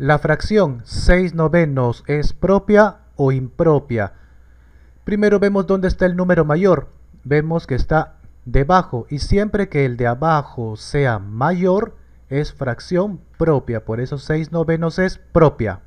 ¿La fracción 6 novenos es propia o impropia? Primero vemos dónde está el número mayor. Vemos que está debajo y siempre que el de abajo sea mayor es fracción propia. Por eso 6 novenos es propia.